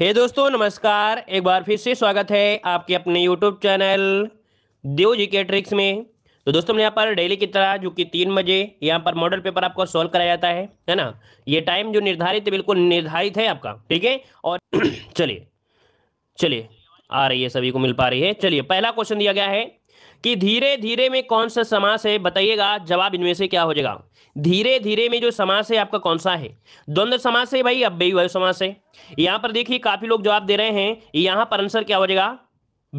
हे दोस्तों नमस्कार एक बार फिर से स्वागत है आपके अपने यूट्यूब चैनल देव जी के ट्रिक्स में तो दोस्तों हमने यहाँ पर डेली की तरह जो कि तीन बजे यहाँ पर मॉडल पेपर आपको सॉल्व कराया जाता है है ना ये टाइम जो निर्धारित है बिल्कुल निर्धारित है आपका ठीक है और चलिए चलिए आ रही है सभी को मिल पा रही है चलिए पहला क्वेश्चन दिया गया है कि धीरे धीरे में कौन सा समास है बताइएगा जवाब इनमें से क्या हो जाएगा धीरे धीरे में जो समास है आपका कौन सा है द्वंद्व समास है भाई अब समास है यहां पर देखिए काफी लोग जवाब दे रहे हैं यहां पर आंसर क्या हो जाएगा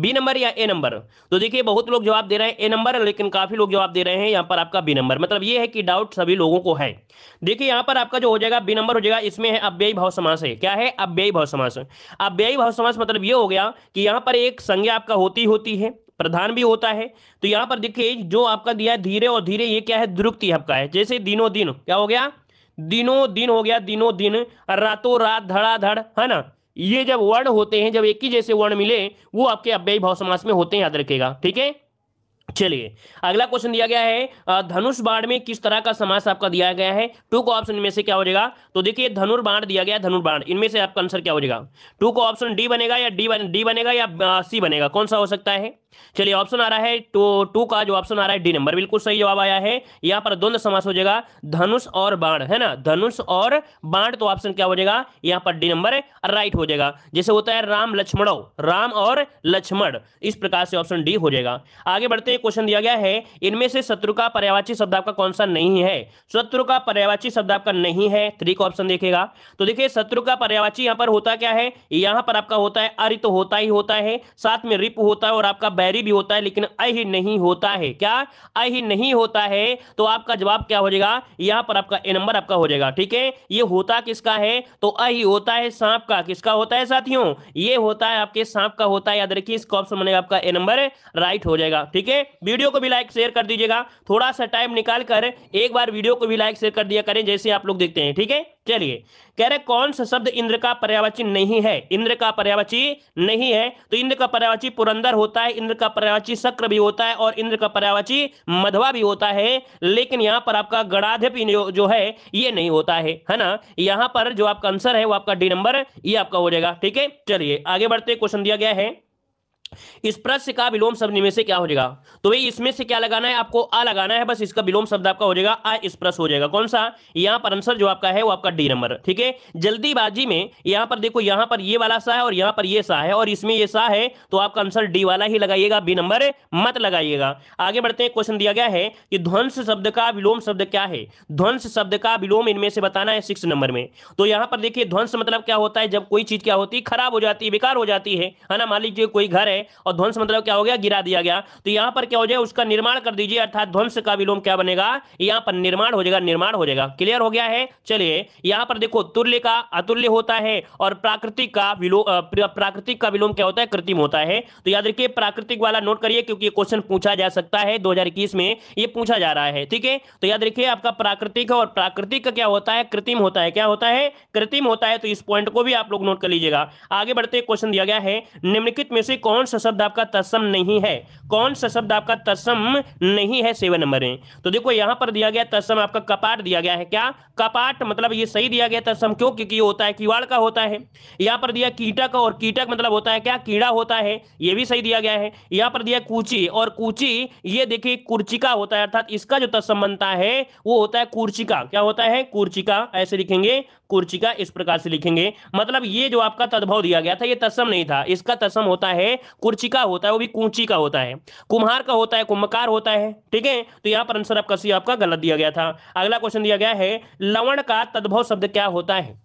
बी नंबर या ए नंबर तो देखिए बहुत लोग जवाब दे रहे हैं ए नंबर लेकिन काफी लोग जवाब दे रहे हैं यहां पर आपका बी नंबर मतलब ये है कि डाउट सभी लोगों को है देखिए यहां पर आपका जो हो जाएगा बी नंबर हो जाएगा इसमें है अव्ययी भाव समास है क्या है अव्ययी भाव समास अव्ययी भाव समास मतलब ये हो गया कि यहां पर एक संज्ञा आपका होती होती है प्रधान भी होता है तो यहाँ पर देखिए जो आपका दिया है धीरे और धीरे ये क्या है द्रुक्ति आपका है जैसे दिनों दिन क्या हो गया दिनों दिन हो गया दिनों दिन रातों रात धड़ाधड़ है ना ये जब वर्ण होते हैं जब एक ही जैसे वर्ण मिले वो आपके अव्ययी भाव समास में होते हैं याद रखेगा ठीक है चलिए अगला क्वेश्चन दिया गया है धनुष बाण में किस तरह का समास आपका दिया गया है टू को ऑप्शन इनमें से क्या हो जाएगा तो देखिए धनुर्बाण दिया गया धनुर्बाण इनमें से आपका आंसर क्या हो जाएगा टू को ऑप्शन डी बनेगा या डी बन, डी बनेगा या सी बनेगा कौन सा हो सकता है चलिए ऑप्शन आ रहा है टू टू का जो ऑप्शन आ रहा है डी नंबर बिल्कुल सही जवाब आया है यहां पर द्वंद समास हो जाएगा धनुष और बाण है ना धनुष और बाण तो ऑप्शन क्या हो जाएगा यहां पर डी नंबर राइट हो जाएगा जैसे होता है राम लक्ष्मण राम और लक्ष्मण इस प्रकार से ऑप्शन डी हो जाएगा आगे बढ़ते हैं क्वेश्चन दिया गया है इनमें से शत्रु का पर्यावाची शब्द आपका कौन सा नहीं है शत्रु का पर्यावाची शब्द आपका नहीं है थ्री का ऑप्शन देखेगा तो देखिए शत्रु का पर्यावाची यहां पर होता क्या है यहां पर आपका होता है अरित तो होता ही होता है साथ में रिप होता है और आपका वेरी भी होता है लेकिन अहि नहीं होता है क्या अहि नहीं होता है तो आपका जवाब क्या हो जाएगा यहां पर आपका ए नंबर आपका हो जाएगा ठीक है ये होता किसका है तो अहि होता है सांप का किसका होता है साथियों ये होता है आपके सांप का होता है याद रखिए इसका ऑप्शन बनेगा आपका ए नंबर राइट हो जाएगा ठीक है वीडियो को भी लाइक शेयर कर दीजिएगा थोड़ा सा टाइम निकाल कर एक बार वीडियो को भी लाइक शेयर कर दिया करें जैसे आप लोग देखते हैं ठीक है चलिए कह रहे कौन सा शब्द इंद्र का पर्यावाची नहीं है इंद्र का पर्यावाची नहीं है तो इंद्र का पर्यावाची पुरंदर होता है इंद्र का पर्यावाची शक्र भी होता है और इंद्र का पर्यावाची मधवा भी होता है लेकिन यहां पर आपका गणाधिप जो है ये नहीं होता है है ना यहां पर जो आपका आंसर है वो आपका डी नंबर ये आपका हो जाएगा ठीक है चलिए आगे बढ़ते क्वेश्चन दिया गया है इस प्रश्न का विलोम शब्द में से क्या हो जाएगा तो भाई इसमें से क्या लगाना है आपको आ लगाना है बस इसका विलोम शब्द आपका हो जाएगा आ स्प्रश हो जाएगा कौन सा यहां पर आंसर जो आपका है वो आपका डी नंबर ठीक है जल्दीबाजी में यहां पर देखो यहां पर ये वाला सा है और यहां पर ये सा है और इसमें ये सा है तो आपका आंसर डी वाला ही लगाइएगा बी नंबर मत लगाइएगा आगे बढ़ते हैं क्वेश्चन दिया गया है कि ध्वंस शब्द का विलोम शब्द क्या है ध्वंस शब्द का विलोम इनमें से बताना है सिक्स नंबर में तो यहां पर देखिए ध्वंस मतलब क्या होता है जब कोई चीज क्या होती है खराब हो जाती है बेकार हो जाती है ना मान लीजिए कोई घर गए और ध्वंस मतलब क्या हो गया गिरा दिया गया तो यहां पर क्या हो जाए उसका निर्माण कर दीजिए अर्थात ध्वंस का विलोम क्या बनेगा यहां पर निर्माण हो जाएगा निर्माण हो जाएगा क्लियर हो गया है चलिए यहां पर देखो तुल्य का अतुल्य होता है और प्राकृतिक का विलोम प्राकृतिक का विलोम क्या होता है कृत्रिम होता है तो याद रखिए प्राकृतिक वाला नोट करिए क्योंकि क्वेश्चन पूछा जा सकता है दो में ये पूछा जा रहा है ठीक है तो याद रखिए आपका प्राकृतिक और प्राकृतिक का क्या होता है कृत्रिम होता है क्या होता है कृत्रिम होता है तो इस पॉइंट को भी आप लोग नोट कर लीजिएगा आगे बढ़ते क्वेश्चन दिया गया है निम्नलिखित में से कौन सा शब्द आपका तत्सम नहीं है कौन सा शब्द आपका तत्सम नहीं है सेवन नंबर में तो देखो यहां पर दिया गया तत्सम आपका कपाट दिया गया है क्या कपाट मतलब ये सही दिया गया तत्सम क्यों क्योंकि ये होता है किवाड़ का होता है यहां पर दिया कीटक और कीटक मतलब होता है क्या कीड़ा होता है ये भी सही दिया गया है यहां पर दिया कूची और कूची ये देखिए कुर्चिका होता है अर्थात इसका जो तत्सम बनता है वो होता है कुर्चिका क्या होता है कुर्चिका ऐसे लिखेंगे कुर्चिका इस प्रकार से लिखेंगे मतलब ये जो आपका तद्भव दिया गया था ये तत्सम नहीं था इसका तत्सम होता है कुर्चिका होता है वो भी कूची का होता है कुम्हार का होता है कुंभकार होता है ठीक है तो यहाँ पर आंसर आपका सी आपका गलत दिया गया था अगला क्वेश्चन दिया गया है लवण का तद्भव शब्द क्या होता है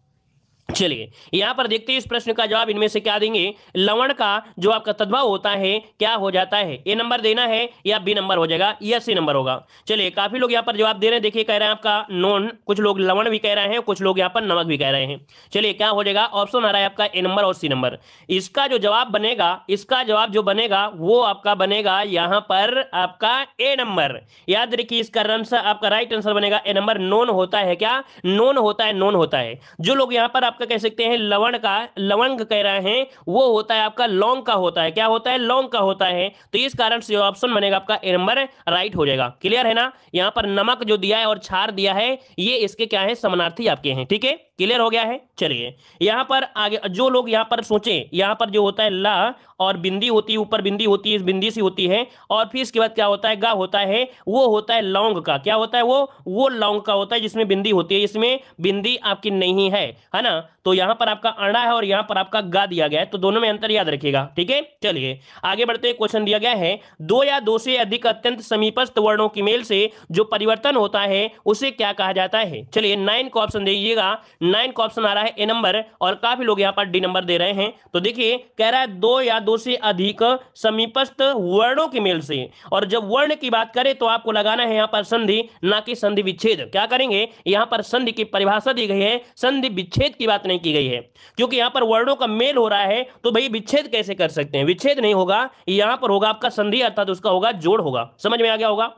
चलिए यहां पर देखते हैं इस प्रश्न का जवाब इनमें से क्या देंगे लवण का जो आपका तद्भव होता है क्या हो जाता है ए नंबर देना है या बी नंबर हो जाएगा या सी नंबर होगा चलिए काफी लोग यहां पर जवाब दे रहे हैं देखिए कह रहे हैं आपका नोन कुछ लोग लवण भी कह रहे हैं कुछ लोग यहां पर नमक भी कह रहे हैं चलिए क्या हो जाएगा ऑप्शन आ रहा है आपका ए नंबर और सी नंबर इसका जो जवाब बनेगा इसका जवाब जो बनेगा वो आपका बनेगा यहां पर आपका ए नंबर याद रखिए इसका आंसर आपका राइट आंसर बनेगा ए नंबर नोन होता है क्या नोन होता है नोन होता है जो लोग यहां पर आपका आपका कह सकते हैं लवण का लवंग कह रहे हैं वो होता है आपका लौंग का होता है क्या होता है लौंग का होता है तो इस कारण से ऑप्शन बनेगा आपका नंबर राइट हो जाएगा क्लियर है ना यहाँ पर नमक जो दिया है और छार दिया है ये इसके क्या है समानार्थी आपके हैं ठीक है क्लियर हो गया है चलिए यहाँ पर आगे जो लोग यहाँ पर सोचे यहाँ पर जो होता है ला और बिंदी होती है ऊपर बिंदी होती है इस बिंदी सी होती है और फिर इसके बाद क्या होता है गा होता है वो होता है लौंग का क्या होता है वो वो लौंग का होता है जिसमें बिंदी होती है इसमें बिंदी आपकी नहीं है है ना तो यहां पर आपका अड़ा है और यहां पर आपका गा दिया गया है तो दोनों में अंतर याद रखिएगा ठीक है चलिए आगे बढ़ते हुए क्वेश्चन दिया गया है दो या दो से अधिक अत्यंत समीपस्थ वर्णों की मेल से जो परिवर्तन होता है उसे क्या कहा जाता है चलिए नाइन को ऑप्शन देखिएगा नाइन का ऑप्शन आ रहा है ए नंबर और काफी लोग यहां पर डी नंबर दे रहे हैं तो देखिए कह रहा है दो या दो दो से अधिक समीपस्थ वर्णों के मेल से और जब वर्ण की बात करें तो आपको लगाना है यहाँ पर संधि ना कि संधि विच्छेद क्या करेंगे यहाँ पर संधि की परिभाषा दी गई है संधि विच्छेद की बात नहीं की गई है क्योंकि यहाँ पर वर्णों का मेल हो रहा है तो भाई विच्छेद कैसे कर सकते हैं विच्छेद नहीं होगा यहाँ पर होगा आपका संधि अर्थात उसका होगा जोड़ होगा समझ में आ गया होगा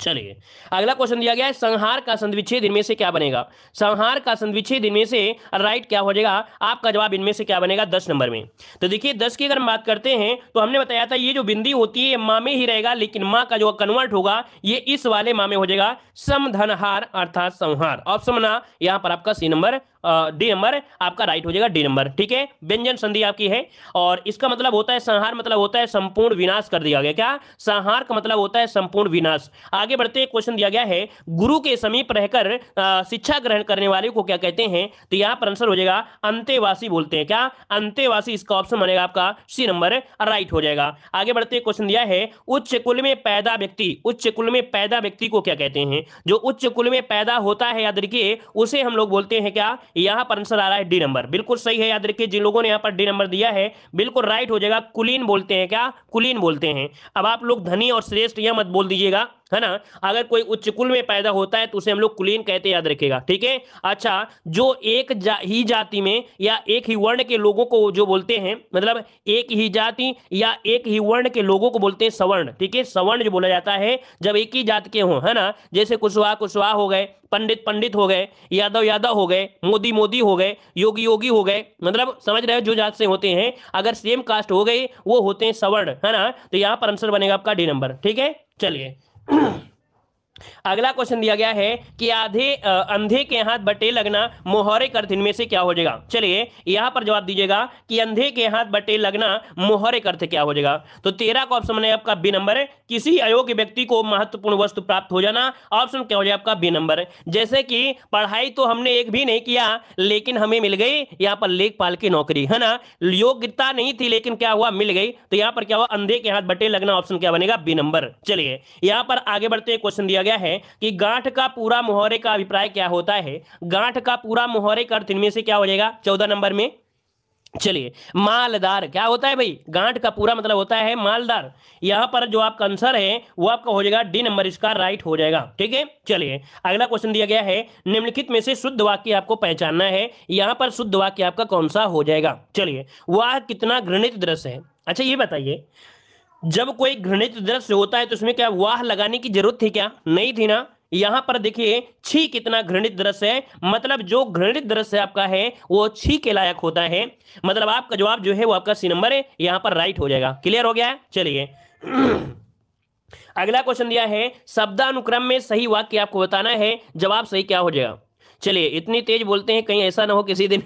चलिए अगला क्वेश्चन दिया गया है संहार का संधिविच्छेद इनमें से क्या बनेगा संहार का संधिविच्छेद इनमें से राइट क्या हो जाएगा आपका जवाब इनमें से क्या बनेगा दस नंबर में तो देखिए दस की अगर हम बात करते हैं तो हमने बताया था ये जो बिंदी होती है माँ में ही रहेगा लेकिन माँ का जो कन्वर्ट होगा ये इस वाले माँ में हो जाएगा समधनहार अर्थात संहार ऑप्शन बना यहां पर आपका सी नंबर डी नंबर आपका राइट हो जाएगा डी नंबर ठीक है व्यंजन संधि आपकी है और इसका मतलब होता है संहार मतलब होता है संपूर्ण विनाश कर दिया गया क्या संहार का मतलब होता है संपूर्ण विनाश आगे बढ़ते हैं क्वेश्चन दिया गया है गुरु के समीप रहकर शिक्षा ग्रहण करने वाले को क्या कहते हैं तो यहाँ पर आंसर हो जाएगा अंत्यवासी बोलते हैं क्या अंत्यवासी इसका ऑप्शन बनेगा आपका सी नंबर राइट हो जाएगा आगे बढ़ते क्वेश्चन दिया है उच्च कुल में पैदा व्यक्ति उच्च कुल में पैदा व्यक्ति को क्या कहते हैं जो उच्च कुल में पैदा होता है याद रखिए उसे हम लोग बोलते हैं क्या यहां पर आंसर आ रहा है डी नंबर बिल्कुल सही है याद रखिए जिन लोगों ने यहां पर डी नंबर दिया है बिल्कुल राइट हो जाएगा कुलीन बोलते हैं क्या कुलीन बोलते हैं अब आप लोग धनी और श्रेष्ठ यह मत बोल दीजिएगा है ना अगर कोई उच्च कुल में पैदा होता है तो उसे हम लोग कुलीन कहते याद रखेगा ठीक है अच्छा जो एक जा, ही जाति में या एक ही वर्ण के लोगों को जो बोलते हैं मतलब एक ही जाति या एक ही वर्ण के लोगों को बोलते हैं सवर्ण ठीक है सवर्ण जो बोला जाता है जब एक ही जात के हों है ना जैसे कुशवाहा कुशवाहा हो गए पंडित पंडित हो गए यादव यादव हो गए मोदी मोदी हो गए योगी योगी हो गए मतलब समझ रहे हो जो जात से होते हैं अगर सेम कास्ट हो गए वो होते हैं सवर्ण है ना तो यहाँ पर आंसर बनेगा आपका डी नंबर ठीक है चलिए Yeah. अगला क्वेश्चन दिया गया है कि आधे अंधे के हाथ बटे लगना मोहरे करथिन में से क्या हो जाएगा चलिए यहां पर जवाब दीजिएगा कि अंधे के हाथ बटे लगना मोहरे करते क्या हो जाएगा तो तेरह का ऑप्शन मैंने आपका बी नंबर किसी अयोग्य व्यक्ति को महत्वपूर्ण वस्तु प्राप्त हो जाना ऑप्शन क्या हो जाएगा आपका बी नंबर जैसे कि पढ़ाई तो हमने एक भी नहीं किया लेकिन हमें मिल गई यहां पर लेखपाल की नौकरी है ना योग्यता नहीं थी लेकिन क्या हुआ मिल गई तो यहां पर क्या हुआ अंधे के हाथ बटे लगना ऑप्शन क्या बनेगा बी नंबर चलिए यहां पर आगे बढ़ते क्वेश्चन दिया गया गया है कि गांठ का पूरा मुहरे का अभिप्राय क्या होता है गांठ का पूरा मुहरे का अर्थ इनमें से क्या हो जाएगा चौदह नंबर में चलिए मालदार क्या होता है भाई गांठ का पूरा मतलब होता है मालदार यहां पर जो आपका आंसर है वो आपका हो जाएगा डी नंबर इसका राइट हो जाएगा ठीक है चलिए अगला क्वेश्चन दिया गया है निम्नलिखित में से शुद्ध वाक्य आपको पहचानना है यहां पर शुद्ध वाक्य आपका कौन सा हो जाएगा चलिए वह कितना घृणित दृश्य है अच्छा ये बताइए जब कोई घृणित दृश्य होता है तो उसमें क्या वाह लगाने की जरूरत थी क्या नहीं थी ना यहां पर देखिए छी कितना घृणित दृश्य है मतलब जो घृणित दृश्य आपका है वो छी के लायक होता है मतलब आपका जवाब जो है वो आपका सी नंबर है यहां पर राइट हो जाएगा क्लियर हो गया है चलिए अगला क्वेश्चन दिया है शब्दानुक्रम में सही वाक्य आपको बताना है जवाब सही क्या हो जाएगा चलिए इतनी तेज बोलते हैं कहीं ऐसा ना हो किसी दिन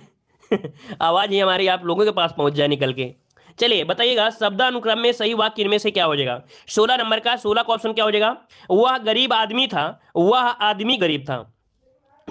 आवाज ही हमारी आप लोगों के पास पहुंच जाए निकल के चलिए बताइएगा शब्द अनुक्रम में सही वाक्य इनमें से क्या हो जाएगा सोलह नंबर का सोलह का ऑप्शन क्या हो जाएगा वह गरीब आदमी था वह आदमी गरीब था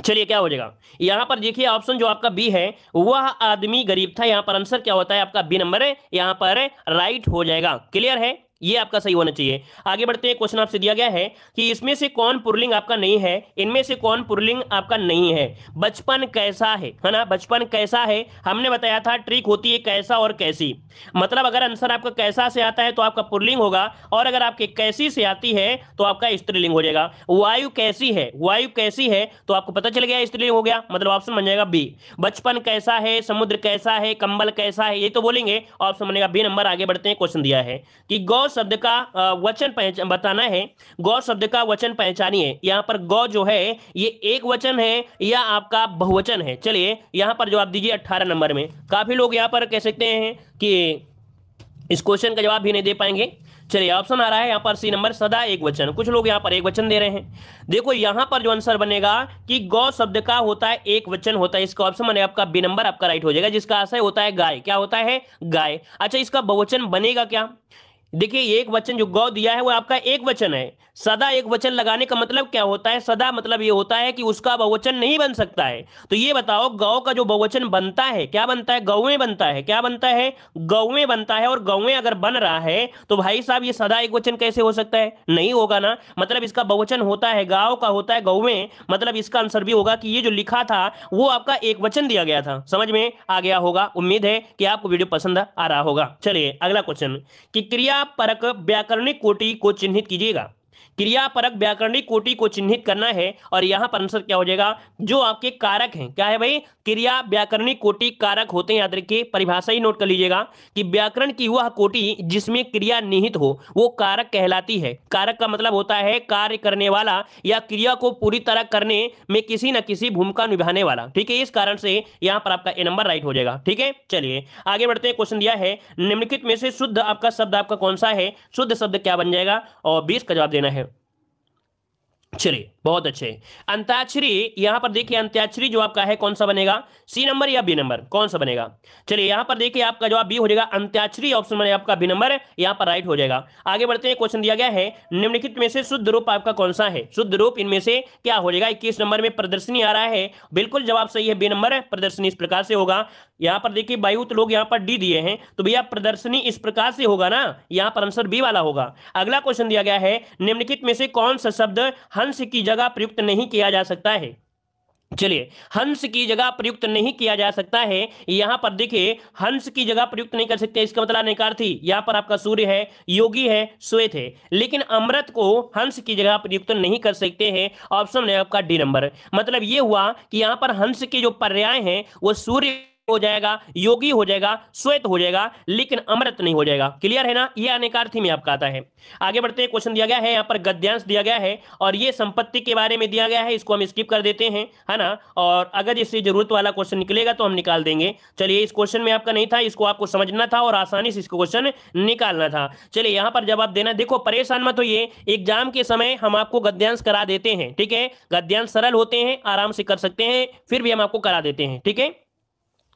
चलिए क्या हो जाएगा यहां पर देखिए ऑप्शन जो आपका बी है वह आदमी गरीब था यहां पर आंसर क्या होता है आपका बी नंबर है यहां पर राइट हो जाएगा क्लियर है ये आपका सही होना चाहिए आगे बढ़ते हैं क्वेश्चन आपसे दिया गया है कि इसमें से कौन पुरलिंग आपका नहीं है इनमें से कौन पुरलिंग आपका नहीं है बचपन कैसा है है ना बचपन कैसा है हमने बताया था ट्रिक होती है कैसा और कैसी मतलब अगर आंसर आपका कैसा से आता है तो आपका पुरलिंग होगा और अगर आपके कैसी से आती है तो आपका स्त्रीलिंग हो जाएगा वायु कैसी है वायु कैसी है तो आपको पता चल गया स्त्रीलिंग हो गया मतलब ऑप्शन बन जाएगा बी बचपन कैसा है समुद्र कैसा है कंबल कैसा है ये तो बोलेंगे ऑप्शन बनेगा बी नंबर आगे बढ़ते हैं क्वेश्चन दिया है कि गौ शब्द का वचन पहचान बताना है गौ शब्द का वचन पहचानिए यहाँ पर गौ जो है ये एक वचन है या आपका बहुवचन है चलिए यहाँ पर जवाब दीजिए अट्ठारह नंबर में काफ़ी लोग यहाँ पर कह सकते हैं कि इस क्वेश्चन का जवाब भी नहीं दे पाएंगे चलिए ऑप्शन आ रहा है यहाँ पर सी नंबर सदा एक वचन कुछ लोग यहाँ पर एक वचन दे रहे हैं देखो यहाँ पर जो आंसर बनेगा कि गौ शब्द का होता है एक वचन होता है इसका ऑप्शन आपका बी नंबर आपका राइट हो जाएगा जिसका आशय होता है गाय क्या होता है गाय अच्छा इसका बहुवचन बनेगा क्या देखिए एक वचन जो गौ दिया है वो आपका एक वचन है सदा एक वचन लगाने का मतलब क्या होता है सदा मतलब ये होता है कि उसका बहुवचन नहीं बन सकता है तो ये बताओ गौ का जो बहुवचन बनता है क्या बनता है गौवें बनता है क्या बनता है गौवें बनता है और गौवें अगर बन रहा है तो भाई साहब ये सदा एक वचन कैसे हो सकता है नहीं होगा ना मतलब इसका बहुवचन होता है गाँव का होता है गौवें मतलब इसका आंसर भी होगा कि ये जो लिखा था वो आपका एक वचन दिया गया था समझ में आ गया होगा उम्मीद है कि आपको वीडियो पसंद आ रहा होगा चलिए अगला क्वेश्चन कि क्रिया या परक व्याकरणिक कोटि को चिन्हित कीजिएगा क्रियापरक व्याकरणिक कोटि को चिन्हित करना है और यहां पर आंसर क्या हो जाएगा जो आपके कारक हैं क्या है भाई क्रिया व्याकरणिक कोटि कारक होते हैं याद रखिए परिभाषा ही नोट कर लीजिएगा कि व्याकरण की वह कोटि जिसमें क्रिया निहित हो वो कारक कहलाती है कारक का मतलब होता है कार्य करने वाला या क्रिया को पूरी तरह करने में किसी न किसी भूमिका निभाने वाला ठीक है इस कारण से यहां पर आपका ए नंबर राइट हो जाएगा ठीक है चलिए आगे बढ़ते हैं क्वेश्चन दिया है निम्नलिखित में से शुद्ध आपका शब्द आपका कौन सा है शुद्ध शब्द क्या बन जाएगा और बीस का जवाब देना है चलिए बहुत अच्छे अंताक्षरी यहां पर देखिए अंत्याक्षरी जो आपका है कौन सा बनेगा सी नंबर या बी नंबर कौन सा बनेगा चलिए यहां पर देखिए आपका जवाब बी हो जाएगा अंत्याक्षरी ऑप्शन बनेगा आपका बी नंबर यहां पर राइट हो जाएगा आगे बढ़ते हैं क्वेश्चन दिया गया है निम्नलिखित में से शुद्ध रूप आपका कौन सा है शुद्ध रूप इनमें से क्या हो जाएगा इक्कीस नंबर में प्रदर्शनी आ रहा है बिल्कुल जवाब सही है बी नंबर प्रदर्शनी इस प्रकार से होगा यहां पर देखिए वायुत लोग यहां पर डी दिए हैं तो भैया प्रदर्शनी इस प्रकार से होगा ना यहां पर आंसर बी वाला होगा अगला क्वेश्चन दिया गया है निम्नलिखित में से कौन सा शब्द हंस की जगह प्रयुक्त नहीं किया जा सकता है चलिए हंस की जगह प्रयुक्त नहीं किया जा सकता है यहां पर देखिए हंस की जगह प्रयुक्त नहीं कर सकते इसका मतलब अनेकार थी यहां पर आपका सूर्य है योगी है श्वेत है लेकिन अमृत को हंस की जगह प्रयुक्त नहीं कर सकते हैं ऑप्शन है आपका डी नंबर मतलब ये हुआ कि यहां पर हंस के जो पर्याय हैं वो सूर्य हो जाएगा योगी हो जाएगा श्वेत हो जाएगा लेकिन अमृत नहीं हो जाएगा क्लियर है ना यह अनेकार्थी में आपका आता है आगे बढ़ते हैं क्वेश्चन दिया गया है यहाँ पर गद्यांश दिया गया है और ये संपत्ति के बारे में दिया गया है इसको हम स्किप कर देते हैं है ना और अगर इससे जरूरत वाला क्वेश्चन निकलेगा तो हम निकाल देंगे चलिए इस क्वेश्चन में आपका नहीं था इसको आपको समझना था और आसानी से इसको क्वेश्चन निकालना था चलिए यहाँ पर जवाब देना देखो परेशान मत हो एग्जाम के समय हम आपको गद्यांश करा देते हैं ठीक है गद्यांश सरल होते हैं आराम से कर सकते हैं फिर भी हम आपको करा देते हैं ठीक है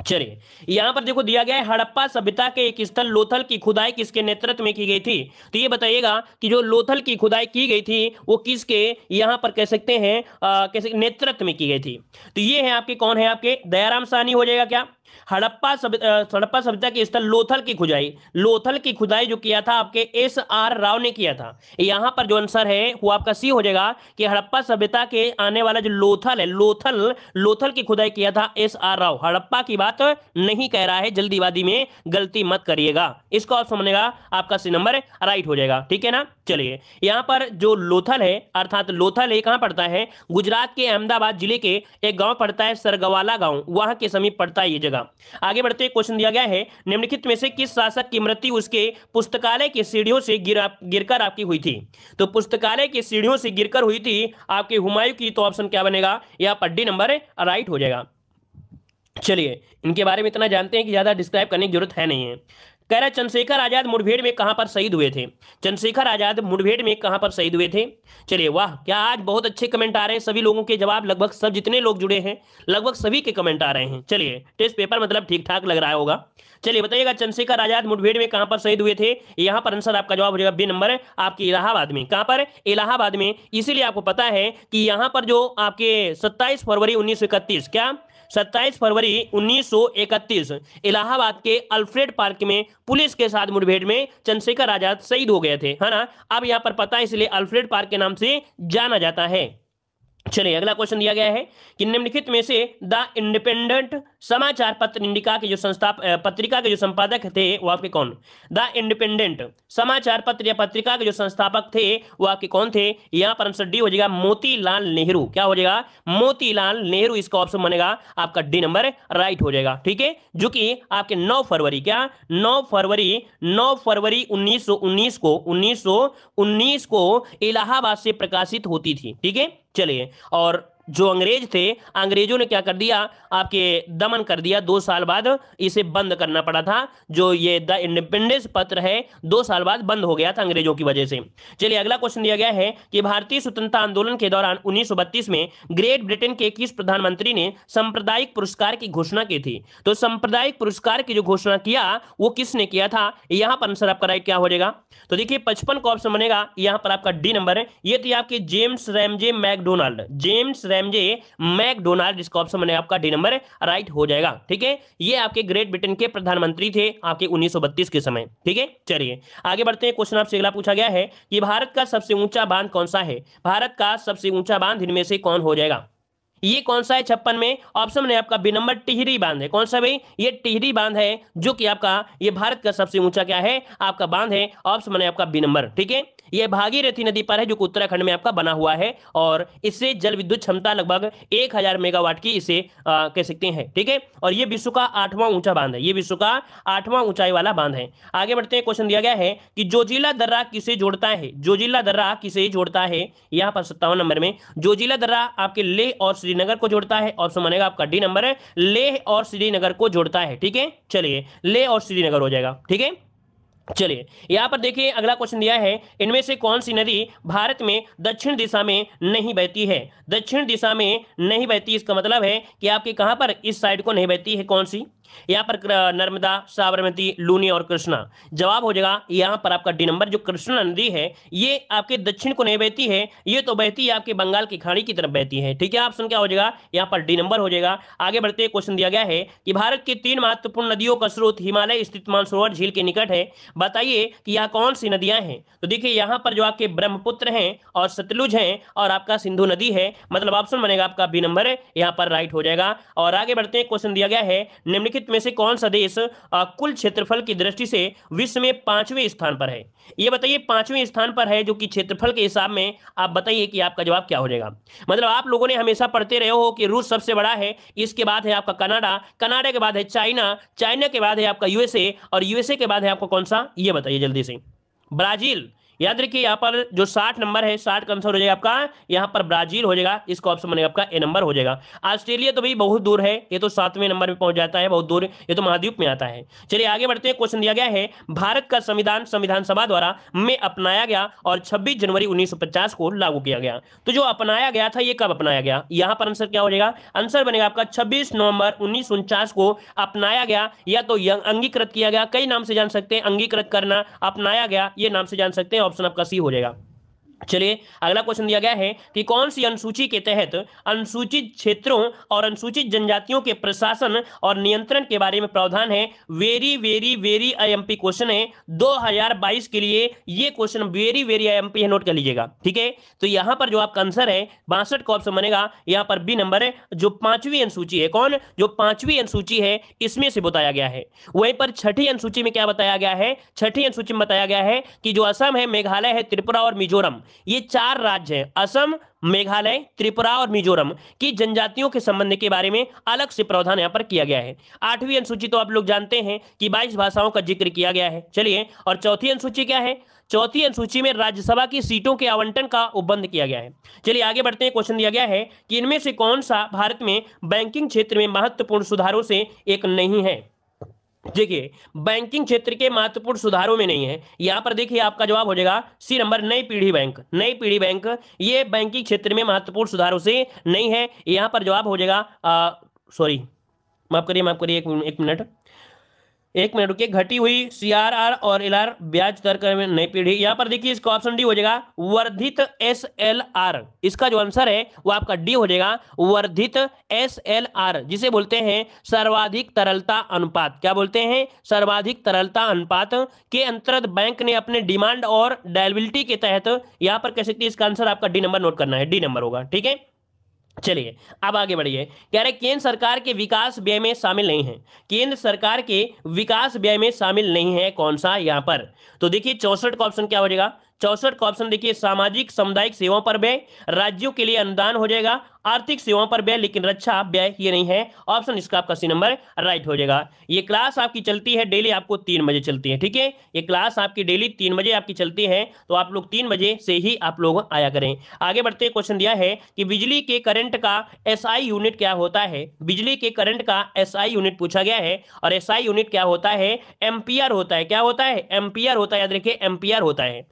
चलिए यहां पर देखो दिया गया है हड़प्पा सभ्यता के एक स्थल लोथल की खुदाई किसके नेतृत्व में की गई थी तो ये बताइएगा कि जो लोथल की खुदाई की गई थी वो किसके यहां पर कह सकते हैं कैसे नेतृत्व में की गई थी तो ये है आपके कौन है आपके दयाराम सहनी हो जाएगा क्या हड़प्पा सभ्य हड़प्पा सभ्यता के स्थल लोथल की खुदाई लोथल की खुदाई जो किया था आपके एस आर राव ने किया था यहां पर जो आंसर है वो आपका सी हो जाएगा कि हड़प्पा सभ्यता के आने वाला जो लोथल है लोथल लोथल की खुदाई किया था एस आर राव हड़प्पा की बात नहीं कह रहा है जल्दीबाजी में गलती मत करिएगा इसको ऑप्शन बनेगा आपका सी नंबर राइट हो जाएगा ठीक है ना चलिए यहाँ पर जो लोथल है अर्थात लोथल है कहाँ पड़ता है गुजरात के अहमदाबाद जिले के एक गाँव पड़ता है सरगवाला गाँव वहां के समीप पड़ता है ये जगह था आगे बढ़ते हुए क्वेश्चन दिया गया है निम्नलिखित में से किस शासक की मृत्यु उसके पुस्तकालय की सीढ़ियों से गिर गिरकर आपकी हुई थी तो पुस्तकालय की सीढ़ियों से गिरकर हुई थी आपके हुमायूं की तो ऑप्शन क्या बनेगा यह पड्डी नंबर राइट हो जाएगा चलिए इनके बारे में इतना जानते हैं कि ज़्यादा डिस्क्राइब करने की जरूरत है नहीं है कह रहा चंद्रशेखर आजाद मुठभेड़ में कहां पर शहीद हुए थे चंद्रशेखर आजाद मुठभेड़ में कहां पर शहीद हुए थे चलिए वाह क्या आज बहुत अच्छे कमेंट आ रहे हैं सभी लोगों के जवाब लगभग सब जितने लोग जुड़े हैं लगभग सभी के कमेंट आ रहे हैं चलिए टेस्ट पेपर मतलब ठीक ठाक लग रहा होगा चलिए बताइएगा चंद्रशेखर आजाद मुठभेड़ में कहां पर शहीद हुए थे यहां पर आंसर आपका जवाब हो जाएगा बी नंबर आपके इलाहाबाद में कहां पर इलाहाबाद में इसीलिए आपको पता है कि यहां पर जो आपके सत्ताईस फरवरी उन्नीस क्या 27 फरवरी 1931 इलाहाबाद के अल्फ्रेड पार्क में पुलिस के साथ मुठभेड़ में चंद्रशेखर आजाद शहीद हो गए थे है ना अब यहाँ पर पता है इसलिए अल्फ्रेड पार्क के नाम से जाना जाता है चलिए अगला क्वेश्चन दिया गया है कि निम्नलिखित में से द इंडिपेंडेंट समाचार पत्र इंडिका के जो संस्थापक पत्रिका के जो संपादक थे वो आपके कौन द इंडिपेंडेंट समाचार पत्र या पत्रिका के जो संस्थापक थे वो आपके कौन थे यहां पर आंसर डी हो जाएगा मोतीलाल नेहरू क्या हो जाएगा मोतीलाल नेहरू इसका ऑप्शन बनेगा आपका डी नंबर राइट हो जाएगा ठीक है जो कि आपके नौ फरवरी क्या नौ फरवरी नौ फरवरी उन्नीस को उन्नीस को इलाहाबाद से प्रकाशित होती थी ठीक है चलिए और जो अंग्रेज थे अंग्रेजों ने क्या कर दिया आपके दमन कर दिया दो साल बाद इसे बंद करना पड़ा था जो ये द इंडिपेंडेंस पत्र है दो साल बाद बंद हो गया था अंग्रेजों की वजह से चलिए अगला क्वेश्चन दिया गया है कि भारतीय स्वतंत्रता आंदोलन के दौरान उन्नीस में ग्रेट ब्रिटेन के किस प्रधानमंत्री ने सांप्रदायिक पुरस्कार की घोषणा की थी तो सांप्रदायिक पुरस्कार की जो घोषणा किया वो किसने किया था यहां पर आंसर आपका राइट क्या हो जाएगा तो देखिए पचपन का ऑप्शन बनेगा यहां पर आपका डी नंबर है ये थी आपके James Ramsay MacDonald James Ramsay MacDonald जिसका ऑप्शन मैंने आपका डी नंबर राइट हो जाएगा ठीक है ये आपके ग्रेट ब्रिटेन के प्रधानमंत्री थे आपके उन्नीस के समय ठीक है चलिए आगे बढ़ते हैं क्वेश्चन आपसे अगला पूछा गया है कि भारत का सबसे ऊंचा बांध कौन सा है भारत का सबसे ऊंचा बांध इनमें से कौन हो जाएगा ये कौन सा है छप्पन में ऑप्शन में आपका बी नंबर टिहरी बांध है कौन सा भाई ये टिहरी बांध है जो कि आपका ये भारत का सबसे ऊंचा क्या है आपका बांध है ऑप्शन में आपका बी नंबर ठीक है यह भागीरथी नदी पर है जो उत्तराखंड में आपका बना हुआ है और इससे जल विद्युत क्षमता लगभग एक हजार मेगावाट की इसे आ, कह सकते हैं ठीक है और यह विश्व का आठवां ऊंचा बांध है यह विश्व का आठवां ऊंचाई वाला बांध है आगे बढ़ते हैं क्वेश्चन दिया गया है कि जोजिला दर्रा किसे जोड़ता है जोजिला दर्रा किसे जोड़ता है यहां पर सत्तावन नंबर में जोजिला दर्रा आपके लेह और श्रीनगर को जोड़ता है ऑप्शन बनेगा आपका डी नंबर लेह और श्रीनगर को जोड़ता है ठीक है चलिए लेह और श्रीनगर हो जाएगा ठीक है चलिए यहाँ पर देखिए अगला क्वेश्चन दिया है इनमें से कौन सी नदी भारत में दक्षिण दिशा में नहीं बहती है दक्षिण दिशा में नहीं बहती इसका मतलब है कि आपके कहाँ पर इस साइड को नहीं बहती है कौन सी यहाँ पर नर्मदा साबरमती लूनी और कृष्णा जवाब हो जाएगा यहाँ पर आपका डी नंबर जो कृष्णा नदी है ये आपके दक्षिण को नहीं बहती है ये तो बहती है आपके बंगाल की खाड़ी की तरफ बहती है ठीक है ऑप्शन क्या हो जाएगा यहाँ पर डी नंबर हो जाएगा आगे बढ़ते क्वेश्चन दिया गया है कि भारत की तीन महत्वपूर्ण नदियों का स्रोत हिमालय स्थित मानसरोवर झील के निकट है बताइए कि यहाँ कौन सी नदियां हैं तो देखिए यहाँ पर जो आपके ब्रह्मपुत्र हैं और सतलुज हैं और आपका सिंधु नदी है मतलब ऑप्शन बनेगा आपका बी नंबर यहाँ पर राइट हो जाएगा और आगे बढ़ते हैं क्वेश्चन दिया गया है निम्नलिखित निम्नलिखित में से कौन सा देश कुल क्षेत्रफल की दृष्टि से विश्व में पांचवें स्थान पर है ये बताइए पांचवें स्थान पर है जो कि क्षेत्रफल के हिसाब में आप बताइए कि आपका जवाब क्या हो जाएगा मतलब आप लोगों ने हमेशा पढ़ते रहे हो कि रूस सबसे बड़ा है इसके बाद है आपका कनाडा कनाडा के बाद है चाइना चाइना के बाद है आपका यूएसए और यूएसए के बाद है आपका कौन सा ये बताइए जल्दी से ब्राजील याद रखिए यहाँ पर जो साठ नंबर है साठ आंसर हो जाएगा आपका यहाँ पर ब्राजील हो जाएगा इसका ऑप्शन बनेगा आपका ए नंबर हो जाएगा ऑस्ट्रेलिया तो भाई बहुत दूर है ये तो सातवें नंबर पर पहुंच जाता है बहुत दूर ये तो महाद्वीप में आता है चलिए आगे बढ़ते हैं क्वेश्चन दिया गया है भारत का संविधान संविधान सभा द्वारा में अपनाया गया और छब्बीस जनवरी उन्नीस को लागू किया गया तो जो अपनाया गया था ये कब अपनाया गया यहाँ पर आंसर क्या हो जाएगा आंसर बनेगा आपका छब्बीस नवंबर उन्नीस को अपनाया गया या तो अंगीकृत किया गया कई नाम से जान सकते हैं अंगीकृत करना अपनाया गया ये नाम से जान सकते हैं ऑप्शन आपका सी हो जाएगा चलिए अगला क्वेश्चन दिया गया है कि कौन सी अनुसूची के तहत अनुसूचित क्षेत्रों और अनुसूचित जनजातियों के प्रशासन और नियंत्रण के बारे में प्रावधान है very very very IMP question है 2022 के लिए ये क्वेश्चन वेरी वेरी आईएमपी है नोट कर लीजिएगा ठीक है तो यहां पर जो आपका आंसर है बासठ को ऑप्शन बनेगा यहां पर बी नंबर है जो पांचवी अनुसूची है कौन जो पांचवी अनुसूची है इसमें से बताया गया है वहीं पर छठी अनुसूची में क्या बताया गया है छठी अनुसूची में बताया गया है कि जो असम है मेघालय है त्रिपुरा और मिजोरम ये चार राज्य हैं असम मेघालय त्रिपुरा और मिजोरम की जनजातियों के संबंध के बारे में अलग से प्रावधान यहाँ पर किया गया है आठवीं अनुसूची तो आप लोग जानते हैं कि 22 भाषाओं का जिक्र किया गया है चलिए और चौथी अनुसूची क्या है चौथी अनुसूची में राज्यसभा की सीटों के आवंटन का उपबंध किया गया है चलिए आगे बढ़ते हैं क्वेश्चन दिया गया है कि इनमें से कौन सा भारत में बैंकिंग क्षेत्र में महत्वपूर्ण सुधारों से एक नहीं है देखिए बैंकिंग क्षेत्र के महत्वपूर्ण सुधारों में नहीं है यहां पर देखिए आपका जवाब हो जाएगा सी नंबर नई पीढ़ी बैंक नई पीढ़ी बैंक ये बैंकिंग क्षेत्र में महत्वपूर्ण सुधारों से नहीं है यहां पर जवाब हो जाएगा सॉरी माफ करिए माफ करिए एक मिनट एक मिनट रुकिए घटी हुई सीआरआर और एलआर ब्याज दर कर नई पीढ़ी यहाँ पर देखिए इसका ऑप्शन डी हो जाएगा वर्धित एसएलआर इसका जो आंसर है वो आपका डी हो जाएगा वर्धित एसएलआर जिसे बोलते हैं सर्वाधिक तरलता अनुपात क्या बोलते हैं सर्वाधिक तरलता अनुपात के अंतर्गत बैंक ने अपने डिमांड और डायबिलिटी के तहत यहाँ पर कह सकते हैं इसका आंसर आपका डी नंबर नोट करना है डी नंबर होगा ठीक है चलिए अब आगे बढ़िए कह रहे केंद्र सरकार के विकास व्यय में शामिल नहीं है केंद्र सरकार के विकास व्यय में शामिल नहीं है कौन सा यहां पर तो देखिए चौसठ का ऑप्शन क्या हो जाएगा चौसठ का ऑप्शन देखिए सामाजिक सामुदायिक सेवाओं पर व्यय राज्यों के लिए अनुदान हो जाएगा आर्थिक सेवाओं पर व्यय लेकिन रक्षा व्यय ये नहीं है ऑप्शन इसका आपका सी नंबर राइट हो जाएगा ये क्लास आपकी चलती है डेली आपको तीन बजे चलती है ठीक है ये क्लास आपकी डेली तीन बजे आपकी चलती है तो आप लोग तीन बजे से ही आप लोग आया करें आगे बढ़ते क्वेश्चन दिया है कि बिजली के करंट का एस यूनिट क्या होता है बिजली के करंट का एस यूनिट पूछा गया है और एस यूनिट क्या होता है एम्पियर होता है क्या होता है एम्पियर होता है याद रखिए एम्पियर होता है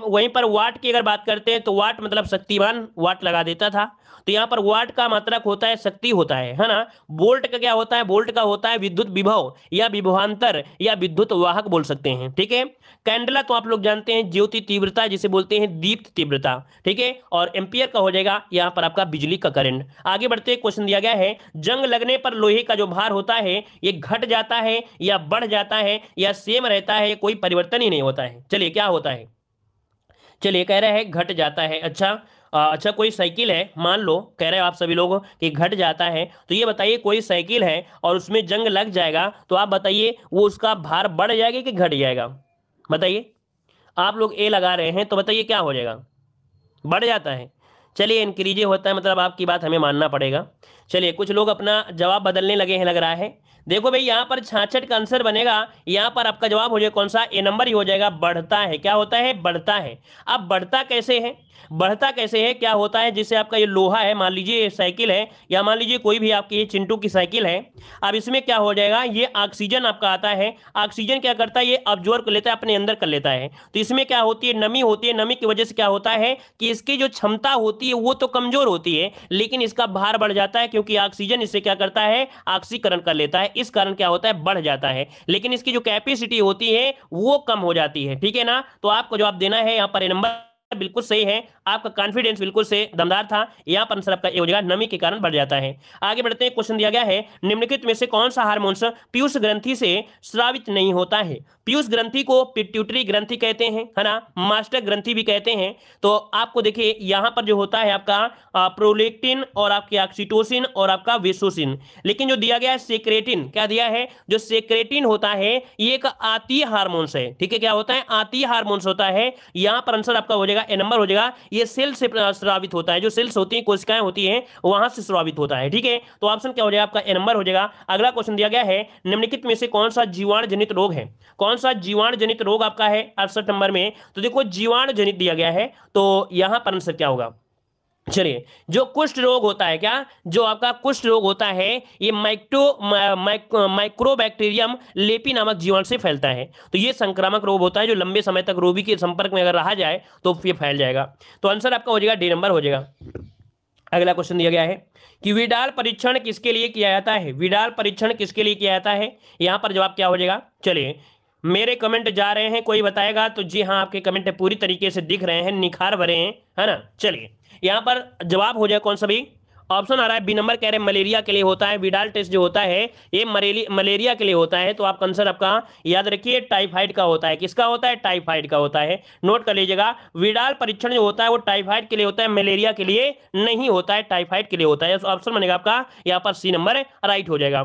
वहीं पर वाट की अगर बात करते हैं तो वाट मतलब शक्तिमान वाट लगा देता था तो यहाँ पर वाट का मात्रक होता है शक्ति होता है है ना बोल्ट का क्या होता है बोल्ट का होता है विद्युत विभव या विभवांतर या विद्युत वाहक बोल सकते हैं ठीक है कैंडला तो आप लोग जानते हैं ज्योति तीव्रता जिसे बोलते हैं दीप्त तीव्रता ठीक है और एम्पियर का हो जाएगा यहाँ पर आपका बिजली का करंट आगे बढ़ते हुए क्वेश्चन दिया गया है जंग लगने पर लोहे का जो भार होता है ये घट जाता है या बढ़ जाता है या सेम रहता है कोई परिवर्तन ही नहीं होता है चलिए क्या होता है चलिए कह रहा है घट जाता है अच्छा आ, अच्छा कोई साइकिल है मान लो कह रहे हो आप सभी लोग कि घट जाता है तो ये बताइए कोई साइकिल है और उसमें जंग लग जाएगा तो आप बताइए वो उसका भार बढ़ जाएगा कि घट जाएगा बताइए आप लोग ए लगा रहे हैं तो बताइए क्या हो जाएगा बढ़ जाता है चलिए इंक्रीजे होता है मतलब आपकी बात हमें मानना पड़ेगा चलिए कुछ लोग अपना जवाब बदलने लगे हैं लग रहा है देखो भाई यहाँ पर छाछठ का आंसर बनेगा यहाँ पर आपका जवाब हो जाए कौन सा ए नंबर ही हो जाएगा बढ़ता है क्या होता है बढ़ता है अब बढ़ता कैसे है बढ़ता कैसे है क्या होता है जैसे आपका ये लोहा है मान लीजिए ये साइकिल है या मान लीजिए कोई भी आपकी ये चिंटू की साइकिल है अब इसमें क्या हो जाएगा ये ऑक्सीजन आपका आता है ऑक्सीजन क्या करता है ये ऑब्जर्व कर लेता है अपने अंदर कर लेता है तो इसमें क्या होती है नमी होती है नमी की वजह से क्या होता है कि इसकी जो क्षमता होती है वो तो कमजोर होती है लेकिन इसका भार बढ़ जाता है क्योंकि ऑक्सीजन इसे क्या करता है ऑक्सीकरण कर लेता है इस कारण क्या होता है बढ़ जाता है लेकिन इसकी जो कैपेसिटी होती है वो कम हो जाती है ठीक है ना तो आपको जवाब देना है यहाँ पर नंबर बिल्कुल सही है आपका कॉन्फिडेंस बिल्कुल से दमदार था यहां पर आंसर आपका हो जाएगा नमी के कारण बढ़ जाता है आगे बढ़ते हैं क्वेश्चन दिया गया है निम्नलिखित में से कौन सा हार्मोन्स पीयूष ग्रंथि से स्रावित नहीं होता है पीयूष ग्रंथि को पिट्यूटरी ग्रंथि कहते हैं है ना मास्टर ग्रंथि भी कहते हैं तो आपको देखिए यहां पर जो होता है आपका प्रोलेक्टिन और आपके ऑक्सीटोसिन और आपका विशोसिन लेकिन जो दिया गया है सेक्रेटिन क्या दिया है जो सेक्रेटिन होता है ये एक आतीय हार्मोन्स है ठीक है क्या होता है आती हार्मोन्स होता है यहां पर आंसर आपका हो जाएगा ए नंबर हो जाएगा ये सेल से श्रावित होता है जो सेल्स होती है कोशिकाएं होती है वहां से श्रावित होता है ठीक है तो ऑप्शन क्या हो जाएगा आपका ए नंबर हो जाएगा अगला क्वेश्चन दिया गया है निम्नलिखित में से कौन सा जीवाणु जनित रोग है कौन कौन सा जीवाणु जनित रोग आपका है अड़सठ नंबर में तो देखो जीवाणु जनित दिया गया है तो यहां पर आंसर क्या होगा चलिए जो कुष्ठ रोग होता है क्या जो आपका कुष्ठ रोग होता है ये माइक्रो माइक्रोबैक्टीरियम लेपी नामक जीवाणु से फैलता है तो ये संक्रामक रोग होता है जो लंबे समय तक रोगी के संपर्क में अगर रहा जाए तो ये फैल जाएगा तो आंसर आपका हो जाएगा डी नंबर हो जाएगा अगला क्वेश्चन दिया गया है कि विडाल परीक्षण किसके लिए किया जाता है विडाल परीक्षण किसके लिए किया जाता है यहां पर जवाब क्या हो जाएगा चलिए मेरे कमेंट जा रहे हैं कोई बताएगा तो जी हाँ आपके कमेंट पूरी तरीके से दिख रहे हैं निखार भरे हैं है ना चलिए यहाँ पर जवाब हो जाए कौन सा भी ऑप्शन आ रहा है बी नंबर कह रहे हैं मलेरिया के लिए होता है विडाल टेस्ट जो होता है ये मलेरिया के लिए होता है तो आप आंसर आपका याद रखिए टाइफाइड का होता है किसका होता है टाइफाइड का होता है नोट कर लीजिएगा विडाल परीक्षण जो होता है वो टाइफाइड के लिए होता है मलेरिया के लिए नहीं होता है टाइफाइड के लिए होता है ऑप्शन बनेगा आपका यहाँ पर सी नंबर राइट हो जाएगा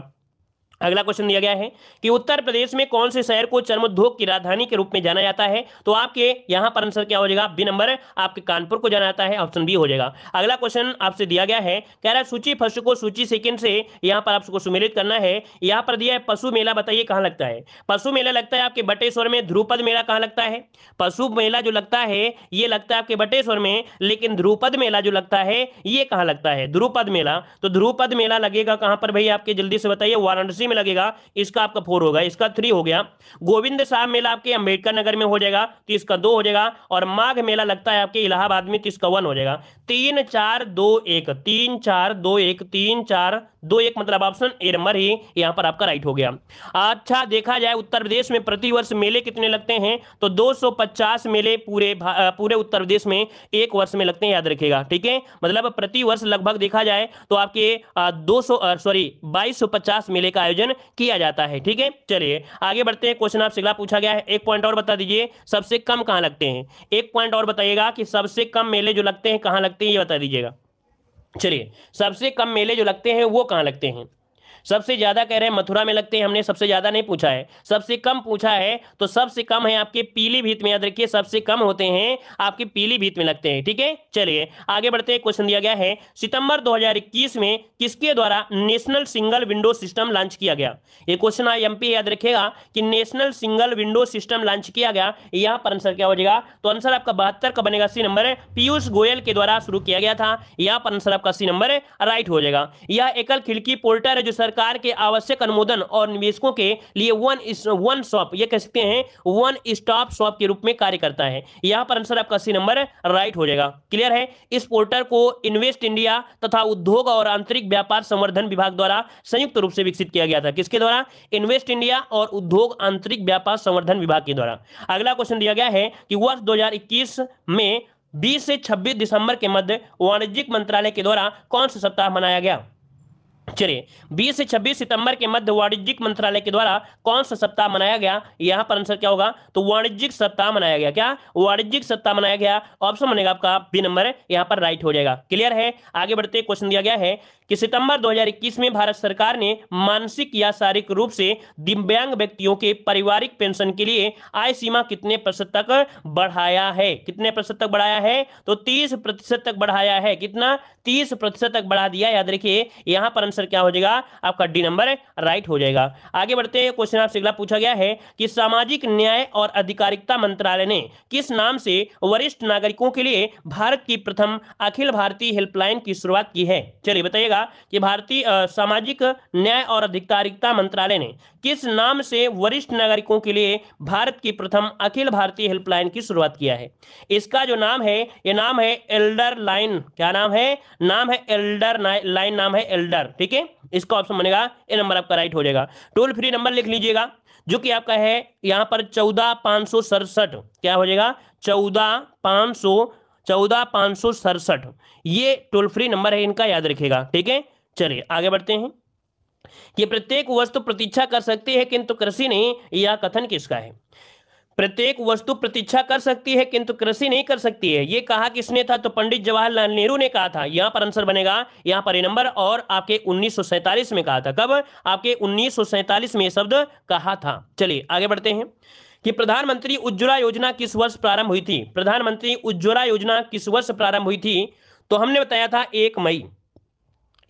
अगला क्वेश्चन दिया गया है कि उत्तर प्रदेश में कौन से शहर को चर्म उद्योग की राजधानी के रूप में जाना जाता है तो आपके यहां पर आंसर क्या हो जाएगा बी नंबर आपके कानपुर को जाना जाता है ऑप्शन बी हो जाएगा अगला क्वेश्चन आपसे दिया गया है कह रहा है सूची फर्स्ट को सूची सेकंड से यहां पर आपको सुमेलित करना है यहां पर दिया है पशु मेला बताइए कहां लगता है पशु मेला लगता है आपके बटेश्वर में ध्रुपद मेला कहां लगता है पशु मेला जो लगता है ये लगता है आपके बटेश्वर में लेकिन ध्रुपद मेला जो लगता है ये कहां लगता है ध्रुपद मेला तो ध्रुपद मेला लगेगा कहां पर भाई आपके जल्दी से बताइए वाराणसी में लगेगा इसका आपका फोर होगा इसका थ्री हो गया गोविंद साहब मेला आपके अंबेडकर नगर में हो जाएगा तो इसका दो हो जाएगा और माघ मेला लगता है आपके इलाहाबाद में तो इसका वन हो जाएगा तीन चार दो एक तीन चार दो एक तीन चार दो एक मतलब ऑप्शन ए नंबर ही यहाँ पर आपका राइट हो गया अच्छा देखा जाए उत्तर प्रदेश में प्रतिवर्ष मेले कितने लगते हैं तो 250 मेले पूरे पूरे उत्तर प्रदेश में एक वर्ष में लगते हैं याद रखेगा ठीक है मतलब प्रतिवर्ष लगभग देखा जाए तो आपके दो सॉरी बाईस मेले का आयोजन किया जाता है ठीक है चलिए आगे बढ़ते हैं क्वेश्चन आपसे पूछा गया है एक पॉइंट और बता दीजिए सबसे कम कहाँ लगते हैं एक पॉइंट और बताइएगा कि सबसे कम मेले जो लगते हैं कहाँ लगते हैं ये बता दीजिएगा चलिए सबसे कम मेले जो लगते हैं वो कहाँ लगते हैं सबसे ज़्यादा कह रहे हैं मथुरा में लगते हैं हमने सबसे ज़्यादा नहीं पूछा है सबसे कम पूछा है तो सबसे कम है आपके पीलीभीत में याद रखिए सबसे कम होते हैं आपके पीलीभीत में लगते हैं ठीक है चलिए आगे बढ़ते हैं क्वेश्चन दिया गया है सितंबर 2021 में किसके द्वारा national single window system launch किया गया ये क्वेश्चन एमपी याद रखेगा कि national single window system launch किया गया यहां पर आंसर क्या हो जाएगा तो आंसर आपका बहत्तर का बनेगा सी नंबर पीयूष गोयल के द्वारा शुरू किया गया था यहां पर आंसर आपका सी नंबर राइट हो जाएगा यह एकल खिड़की पोर्टर है जो सर सरकार के आवश्यक अनुमोदन और निवेशकों के लिए वन वन शॉप ये कह सकते हैं वन स्टॉप शॉप के रूप में कार्य करता है यहां पर आंसर आपका सी नंबर राइट हो जाएगा क्लियर है इस पोर्टल को इन्वेस्ट इंडिया तथा उद्योग और आंतरिक व्यापार संवर्धन विभाग द्वारा संयुक्त रूप से विकसित किया गया था किसके द्वारा इन्वेस्ट इंडिया और उद्योग आंतरिक व्यापार संवर्धन विभाग के द्वारा अगला क्वेश्चन दिया गया है कि वर्ष दो में 20 से 26 दिसंबर के मध्य वाणिज्यिक मंत्रालय के द्वारा कौन सा सप्ताह मनाया गया चलिए 20 से 26 सितंबर के मध्य वाणिज्यिक मंत्रालय के द्वारा कौन सा सप्ताह मनाया गया यहां पर आंसर क्या होगा तो वाणिज्यिक सप्ताह मनाया गया क्या वाणिज्यिक सप्ताह मनाया गया ऑप्शन बनेगा आपका बी नंबर यहां पर राइट हो जाएगा क्लियर है आगे बढ़ते क्वेश्चन दिया गया है कि सितंबर 2021 में भारत सरकार ने मानसिक या शारीरिक रूप से दिव्यांग व्यक्तियों के पारिवारिक पेंशन के लिए आय सीमा कितने प्रतिशत तक बढ़ाया है कितने प्रतिशत तक बढ़ाया है तो 30 प्रतिशत तक बढ़ाया है कितना 30 प्रतिशत तक बढ़ा दिया याद रखिए यहां पर आंसर क्या हो जाएगा आपका डी नंबर राइट हो जाएगा आगे बढ़ते हैं क्वेश्चन आपसे अगला पूछा गया है कि सामाजिक न्याय और अधिकारिकता मंत्रालय ने किस नाम से वरिष्ठ नागरिकों के लिए भारत की प्रथम अखिल भारतीय हेल्पलाइन की शुरुआत की है चलिए बताइएगा था कि भारतीय सामाजिक न्याय और अधिकारिकता मंत्रालय ने किस नाम से वरिष्ठ नागरिकों के लिए भारत की प्रथम अखिल भारतीय हेल्पलाइन की शुरुआत किया है इसका जो नाम है ये नाम है एल्डर लाइन क्या नाम है नाम है एल्डर लाइन नाम है एल्डर ठीक है इसका ऑप्शन बनेगा ये नंबर आपका राइट हो जाएगा टोल फ्री नंबर लिख लीजिएगा जो कि आपका है यहां पर चौदह पांच सौ सड़सठ क्या हो जाएगा चौदह पांच सौ चौदह पाँच सौ सड़सठ ये टोल फ्री नंबर है इनका याद रखेगा ठीक है चलिए आगे बढ़ते हैं ये प्रत्येक वस्तु प्रतीक्षा कर सकती है किंतु कृषि नहीं यह कथन किसका है प्रत्येक वस्तु प्रतीक्षा कर सकती है किंतु कृषि नहीं कर सकती है ये कहा किसने था तो पंडित जवाहरलाल नेहरू ने कहा था यहां पर आंसर बनेगा यहां पर नंबर और आपके उन्नीस में कहा था कब आपके उन्नीस में शब्द कहा था चलिए आगे बढ़ते हैं कि प्रधानमंत्री उज्ज्वला योजना किस वर्ष प्रारंभ हुई थी प्रधानमंत्री उज्ज्वला योजना किस वर्ष प्रारंभ हुई थी तो हमने बताया था एक मई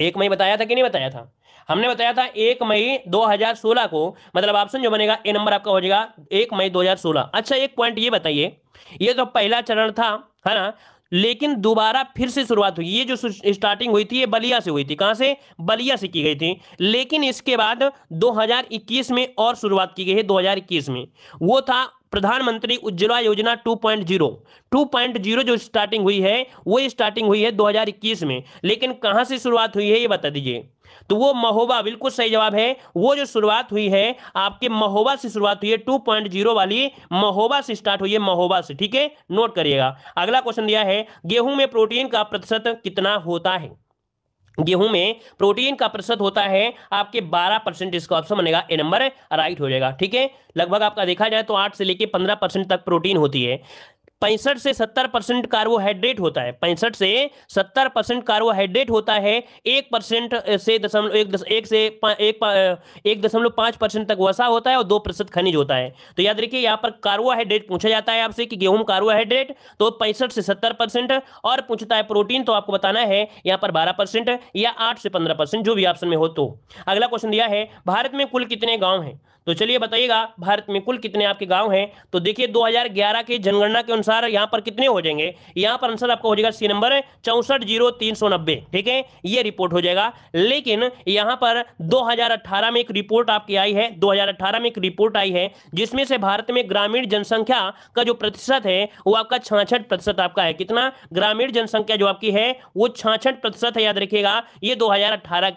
एक मई बताया था कि नहीं बताया था हमने बताया था एक मई 2016 को मतलब ऑप्शन जो बनेगा ए नंबर आपका हो जाएगा एक मई 2016 अच्छा एक पॉइंट ये बताइए ये तो पहला चरण था है ना लेकिन दोबारा फिर से शुरुआत हुई ये जो स्टार्टिंग हुई थी ये बलिया से हुई थी कहां से बलिया से की गई थी लेकिन इसके बाद 2021 में और शुरुआत की गई है 2021 में वो था प्रधानमंत्री उज्ज्वला योजना 2.0 2.0 जो स्टार्टिंग हुई है वो स्टार्टिंग हुई है 2021 में लेकिन कहां से शुरुआत हुई है ये बता दीजिए तो वो महोबा बिल्कुल सही जवाब है वो जो शुरुआत हुई है आपके महोबा से शुरुआत हुई है टू पॉइंट जीरो वाली महोबा से स्टार्ट हुई है महोबा से ठीक है नोट करिएगा अगला क्वेश्चन दिया है गेहूं में प्रोटीन का प्रतिशत कितना होता है गेहूं में प्रोटीन का प्रतिशत होता है आपके 12 परसेंट इसका ऑप्शन बनेगा ए नंबर राइट हो जाएगा ठीक है लगभग आपका देखा जाए तो 8 से लेकर 15 परसेंट तक प्रोटीन होती है पैंसठ से सत्तर परसेंट कार्बोहाइड्रेट होता है पैंसठ से सत्तर परसेंट कार्बोहाइड्रेट होता है एक परसेंट से दशमलव एक, दस, एक से पा, एक, एक दशमलव पांच परसेंट तक वसा होता है और दो प्रतिशत खनिज होता है तो याद रखिए यहाँ पर कार्बोहाइड्रेट पूछा जाता है आपसे कि गेहूं कार्बोहाइड्रेट तो पैंसठ से सत्तर परसेंट और पूछता है प्रोटीन तो आपको बताना है यहाँ पर बारह परसेंट या आठ से पंद्रह जो भी ऑप्शन में हो तो अगला क्वेश्चन दिया है भारत में कुल कितने गाँव हैं तो चलिए बताइएगा भारत में कुल कितने आपके गाँव हैं तो देखिए दो के जनगणना के अनुसार आंसर यहां पर कितने हो जाएंगे यहां पर आंसर आपका हो जाएगा सी नंबर चौसठ जीरो तीन सौ नब्बे ठीक है ये रिपोर्ट हो जाएगा लेकिन यहां पर 2018 में एक रिपोर्ट आपकी आई है 2018 में एक रिपोर्ट आई है जिसमें से भारत में ग्रामीण जनसंख्या का जो प्रतिशत है वो आपका छाछठ प्रतिशत आपका है कितना ग्रामीण जनसंख्या जो आपकी है वो छाछठ प्रतिशत है याद रखिएगा ये दो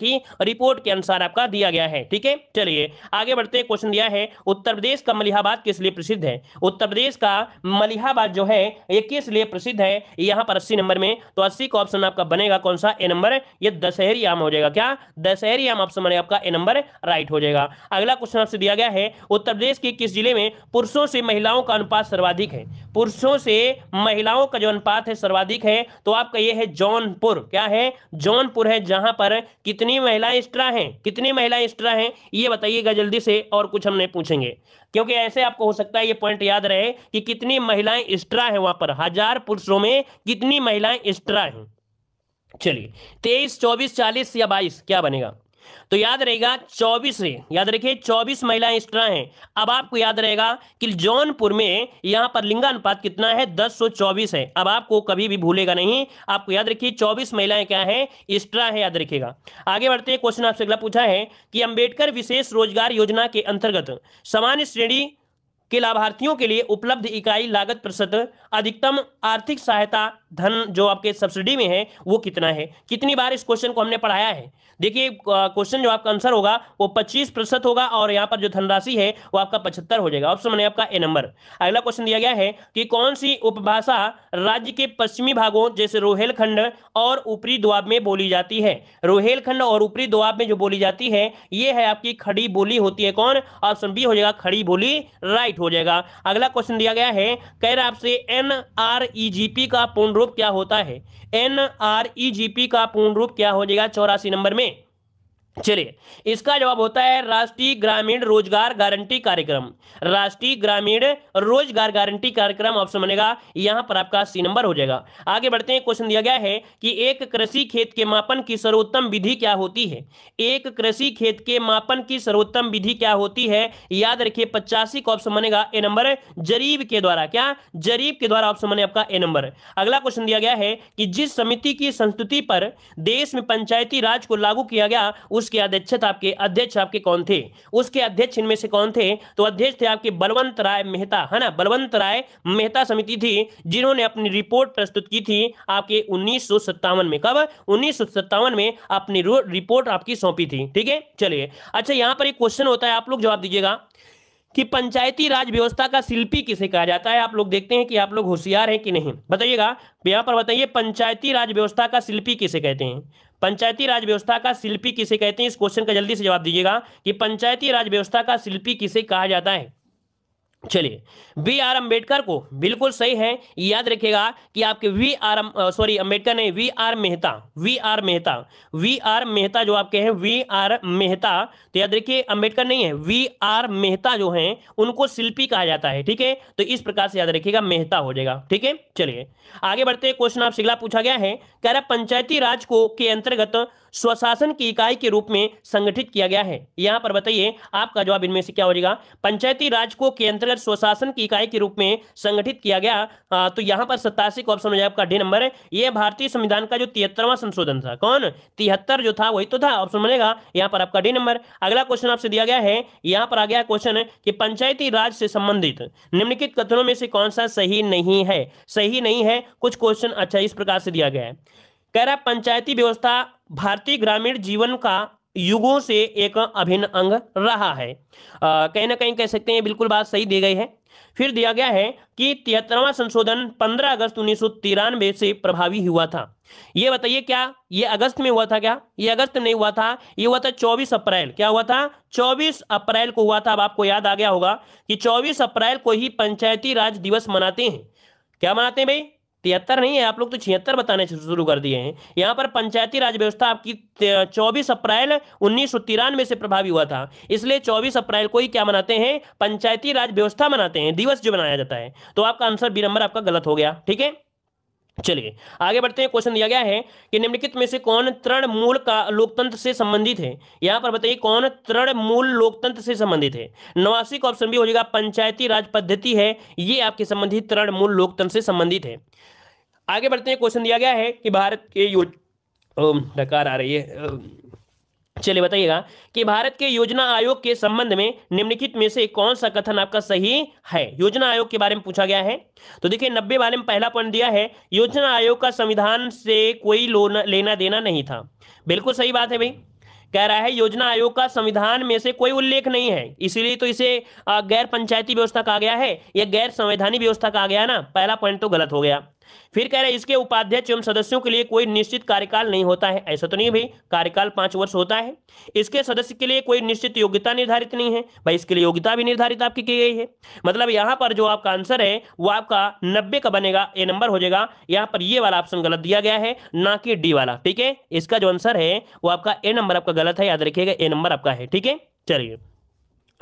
की रिपोर्ट के अनुसार आपका दिया गया है ठीक है चलिए आगे बढ़ते क्वेश्चन दिया है उत्तर प्रदेश का मलिहाबाद किस लिए प्रसिद्ध है उत्तर प्रदेश का मलिहाबाद जो है ये किस लिए प्रसिद्ध है यहां पर अस्सी नंबर में तो अस्सी का ऑप्शन आपका बनेगा कौन सा ए नंबर ये दशहरी आम हो जाएगा क्या दशहरी आम ऑप्शन बनेगा आपका ए नंबर राइट हो जाएगा अगला क्वेश्चन आपसे दिया गया है उत्तर प्रदेश के किस जिले में पुरुषों से महिलाओं का अनुपात सर्वाधिक है पुरुषों से महिलाओं का जो अनुपात है सर्वाधिक है तो आपका यह है जौनपुर क्या है जौनपुर है जहां पर कितनी महिलाएं एक्स्ट्रा हैं कितनी महिलाएं एक्स्ट्रा हैं ये बताइएगा जल्दी से और कुछ हमने पूछेंगे क्योंकि ऐसे आपको हो सकता है ये पॉइंट याद रहे कि कितनी महिलाएं एक्स्ट्रा हैं वहां पर हजार पुरुषों में कितनी महिलाएं एक्स्ट्रा हैं चलिए तेईस चौबीस चालीस या बाईस क्या बनेगा तो याद रहेगा चौबीस रे याद रखिए चौबीस महिलाएं एक्स्ट्रा हैं अब आपको याद रहेगा कि जौनपुर में यहां पर लिंगानुपात कितना है दस सौ चौबीस है अब आपको कभी भी भूलेगा नहीं आपको याद रखिए चौबीस महिलाएं क्या है एक्स्ट्रा है याद रखिएगा आगे बढ़ते हैं क्वेश्चन आपसे अगला पूछा है कि अंबेडकर विशेष रोजगार योजना के अंतर्गत सामान्य श्रेणी के लाभार्थियों के लिए उपलब्ध इकाई लागत प्रतिशत अधिकतम आर्थिक सहायता धन जो आपके सब्सिडी में है वो कितना है कितनी बार इस क्वेश्चन को हमने पढ़ाया है देखिए क्वेश्चन जो आपका आंसर होगा वो 25 प्रतिशत होगा और यहाँ पर जो धनराशि है वो आपका पचहत्तर हो जाएगा ऑप्शन मैंने आपका ए नंबर अगला क्वेश्चन दिया गया है कि कौन सी उपभाषा राज्य के पश्चिमी भागों जैसे रोहेलखंड और ऊपरी दुआब में बोली जाती है रोहेलखंड और ऊपरी दुआब में जो बोली जाती है ये है आपकी खड़ी बोली होती है कौन ऑप्शन बी हो जाएगा खड़ी बोली राइट हो जाएगा अगला क्वेश्चन दिया गया है कह रहा आपसे एन e का पूर्ण रूप क्या होता है N R E G P का पूर्ण रूप क्या हो जाएगा चौरासी नंबर में चलिए इसका जवाब होता है राष्ट्रीय ग्रामीण रोजगार गारंटी कार्यक्रम राष्ट्रीय ग्रामीण रोजगार गारंटी कार्यक्रम ऑप्शन बनेगा यहां पर आपका सी नंबर हो जाएगा आगे बढ़ते हैं क्वेश्चन दिया गया है कि एक कृषि खेत के मापन की सर्वोत्तम विधि क्या होती है एक कृषि खेत के मापन की सर्वोत्तम विधि क्या होती है याद रखिए पचासी का ऑप्शन बनेगा ए नंबर जरीब के द्वारा क्या जरीब के द्वारा ऑप्शन बने आपका ए नंबर अगला क्वेश्चन दिया गया है कि जिस समिति की संस्तुति पर देश में पंचायती राज को लागू किया गया उस उसके अध्यक्ष आपके अध्यक्ष आपके कौन थे उसके अध्यक्ष इनमें से कौन थे तो अध्यक्ष थे आपके बलवंत राय मेहता है ना बलवंत राय मेहता समिति थी जिन्होंने अपनी रिपोर्ट प्रस्तुत की थी आपके उन्नीस में कब उन्नीस में अपनी रिपोर्ट आपकी सौंपी थी ठीक है चलिए अच्छा यहां पर एक क्वेश्चन होता है आप लोग जवाब दीजिएगा कि पंचायती राज व्यवस्था का शिल्पी किसे कहा जाता है आप लोग देखते हैं कि आप लोग होशियार हैं कि नहीं बताइएगा यहां पर बताइए पंचायती राज व्यवस्था का शिल्पी किसे कहते हैं पंचायती राज व्यवस्था का शिल्पी किसे कहते हैं इस क्वेश्चन का जल्दी से जवाब दीजिएगा कि पंचायती राज व्यवस्था का शिल्पी किसे कहा जाता है चलिए बी आर अम्बेडकर को बिल्कुल सही है याद रखिएगा कि आपके वी आर सॉरी अम्बेडकर नहीं V R Mehta V R Mehta V R Mehta जो आपके हैं वी आर मेहता तो याद रखिए अम्बेडकर नहीं है वी आर मेहता जो हैं उनको शिल्पी कहा जाता है ठीक है तो इस प्रकार से याद रखिएगा मेहता हो जाएगा ठीक है चलिए आगे बढ़ते क्वेश्चन आप सिगला पूछा गया है कह रहा पंचायती राज को के अंतर्गत स्वशासन की इकाई के रूप में संगठित किया गया है यहां पर बताइए आपका जवाब इनमें से क्या हो जाएगा पंचायती राज को के अंतर्गत स्वशासन की इकाई के रूप में संगठित किया गया आ, तो यहाँ पर सत्तासी का ऑप्शन हो जाएगा आपका डी नंबर है यह भारतीय संविधान का जो तिहत्तरवा संशोधन था कौन तिहत्तर जो था वही तो था ऑप्शन बनेगा यहाँ पर आपका डी नंबर अगला क्वेश्चन आपसे दिया गया है यहाँ पर आ गया क्वेश्चन कि पंचायती राज से संबंधित निम्नलिखित कथनों में से कौन सा सही नहीं है सही नहीं है कुछ क्वेश्चन अच्छा इस प्रकार से दिया गया है कह रहा पंचायती व्यवस्था भारतीय ग्रामीण जीवन का युगों से एक अभिन्न अंग रहा है कहीं ना कहीं कह सकते हैं बिल्कुल बात सही दी गई है फिर दिया गया है कि तिहत्तरवा संशोधन 15 अगस्त उन्नीस से प्रभावी हुआ था यह बताइए क्या ये अगस्त में हुआ था क्या ये अगस्त नहीं हुआ था यह हुआ था 24 अप्रैल क्या हुआ था 24 अप्रैल को हुआ था अब आपको याद आ गया होगा कि 24 अप्रैल को ही पंचायती राज दिवस मनाते हैं क्या मनाते हैं भाई तिहत्तर नहीं है आप लोग तो छिहत्तर बताने शुरू कर दिए हैं यहाँ पर पंचायती राज व्यवस्था आपकी चौबीस अप्रैल उन्नीस से प्रभावी हुआ था इसलिए चौबीस अप्रैल को ही क्या मनाते हैं पंचायती राज व्यवस्था मनाते हैं दिवस जो मनाया जाता है तो आपका आंसर बी नंबर आपका गलत हो गया ठीक है चलिए आगे बढ़ते हैं क्वेश्चन दिया गया है कि निम्नलिखित में से कौन तृणमूल का लोकतंत्र से संबंधित है यहां पर बताइए कौन तृणमूल लोकतंत्र से संबंधित है नवासी का ऑप्शन भी हो जाएगा पंचायती राज पद्धति है ये आपके संबंधित तृणमूल लोकतंत्र से संबंधित है आगे बढ़ते हैं क्वेश्चन दिया गया है कि भारत के योज डकार आ रही है चलिए बताइएगा कि भारत के योजना आयोग के संबंध में निम्नलिखित में से कौन सा कथन आपका सही है योजना आयोग के बारे में पूछा गया है तो देखिए नब्बे वाले में पहला पॉइंट दिया है योजना आयोग का संविधान से कोई लेना देना नहीं था बिल्कुल सही बात है भाई कह रहा है योजना आयोग का संविधान में से कोई उल्लेख नहीं है इसीलिए तो इसे गैर पंचायती व्यवस्था कहा गया है या गैर संवैधानिक व्यवस्था कहा गया ना पहला पॉइंट तो गलत हो गया फिर कह रहे हैं इसके उपाध्यक्ष एवं सदस्यों के लिए कोई निश्चित कार्यकाल नहीं होता है ऐसा तो नहीं भाई कार्यकाल पांच वर्ष होता है इसके सदस्य के लिए कोई निश्चित योग्यता निर्धारित नहीं है भाई इसके लिए योग्यता भी निर्धारित आपकी की गई है मतलब यहां पर जो आपका आंसर है वो आपका नब्बे का बनेगा ए नंबर हो जाएगा यहां पर ये वाला ऑप्शन गलत दिया गया है ना कि डी वाला ठीक है इसका जो आंसर है वो आपका ए नंबर आपका गलत है याद रखिएगा ए नंबर आपका है ठीक है चलिए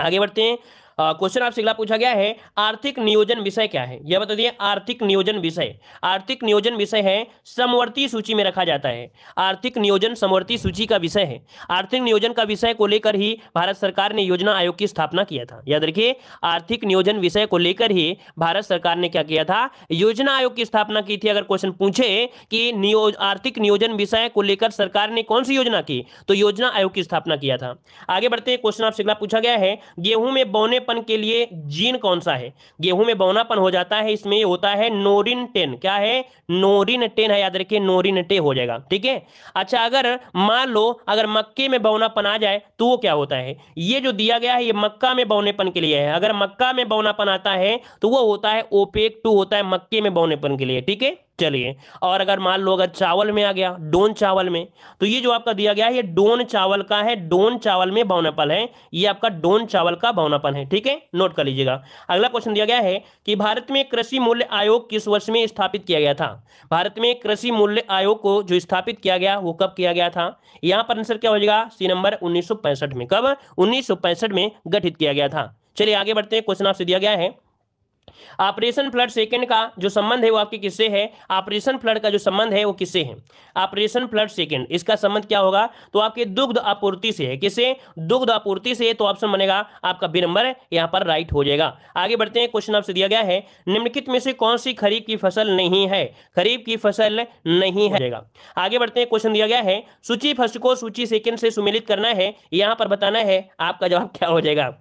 आगे बढ़ते हैं क्वेश्चन आपसे अगला पूछा गया है आर्थिक नियोजन विषय क्या है यह बता दिए आर्थिक नियोजन विषय आर्थिक नियोजन विषय है समवर्ती सूची में रखा जाता है आर्थिक नियोजन समवर्ती सूची का विषय है आर्थिक नियोजन का विषय को लेकर ही भारत सरकार ने योजना आयोग की स्थापना किया था याद रखिए आर्थिक नियोजन विषय को लेकर ही भारत सरकार ने क्या किया था योजना आयोग की स्थापना की थी अगर क्वेश्चन पूछे कि आर्थिक नियोजन विषय को लेकर सरकार ने कौन सी योजना की तो योजना आयोग की स्थापना किया था आगे बढ़ते हैं क्वेश्चन आपसे अगला पूछा गया है गेहूं में बौने बौनेपन के लिए जीन कौन सा है गेहूं में बौनापन हो जाता है इसमें ये होता है नोरिन टेन क्या है नोरिन टेन है याद रखिए नोरिन टे हो जाएगा ठीक है अच्छा अगर मान लो अगर मक्के में बौनापन आ जाए तो वो क्या होता है ये जो दिया गया है ये मक्का में बौनेपन के लिए है अगर मक्का में बौनापन आता है तो वो होता है ओपेक टू होता है मक्के में बौनेपन के लिए ठीक है चलिए और अगर मान लो अगर चावल में आ गया डोन चावल में तो ये जो आपका दिया गया है ये डोन चावल का है डोन चावल में भवनापल है ये आपका डोन चावल का भवनापल है ठीक है नोट कर लीजिएगा अगला क्वेश्चन दिया गया है कि भारत में कृषि मूल्य आयोग किस वर्ष में स्थापित किया गया था भारत में कृषि मूल्य आयोग को जो स्थापित किया गया वो कब किया गया था यहां पर आंसर क्या हो जाएगा सी नंबर उन्नीस में कब उन्नीस में गठित किया गया था चलिए आगे बढ़ते हैं क्वेश्चन आपसे दिया गया है ऑपरेशन फ्लड सेकंड का जो संबंध है वो आपके किससे है ऑपरेशन फ्लड का जो संबंध है वो किससे है ऑपरेशन फ्लड सेकंड इसका संबंध क्या होगा तो आपके दुग्ध आपूर्ति से है किससे दुग्ध आपूर्ति से तो ऑप्शन बनेगा आपका बी नंबर यहां पर राइट हो जाएगा आगे बढ़ते हैं क्वेश्चन आपसे दिया गया है निम्नलिखित में से कौन सी खरीफ की फसल नहीं है खरीफ की फसल नहीं है आगे बढ़ते हैं क्वेश्चन दिया गया है सूची फर्स्ट को सूची सेकेंड से सुमिलित करना है यहां पर बताना है आपका जवाब क्या हो जाएगा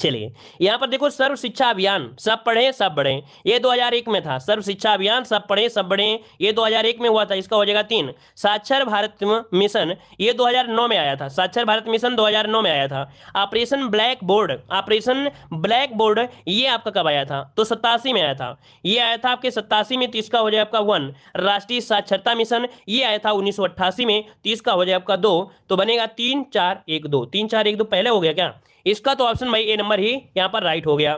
चलिए यहाँ पर देखो सर्व शिक्षा अभियान सब पढ़े सब बढ़े ये 2001 में था सर्व शिक्षा अभियान सब पढ़े सब बढ़े ये 2001 में हुआ था इसका हो जाएगा तीन साक्षर भारत मिशन ये 2009 में आया था साक्षर भारत मिशन 2009 में आया था operation blackboard operation blackboard ये आपका कब आया था तो सत्तासी में आया था ये आया था आपके सत्तासी में तीस तो का हो जाए आपका वन राष्ट्रीय साक्षरता मिशन ये आया था उन्नीस में तीस तो का हो जाए आपका दो तो बनेगा तीन चार एक दो तीन चार एक दो पहले हो गया क्या इसका तो ऑप्शन भाई ए नंबर ही यहाँ पर राइट हो गया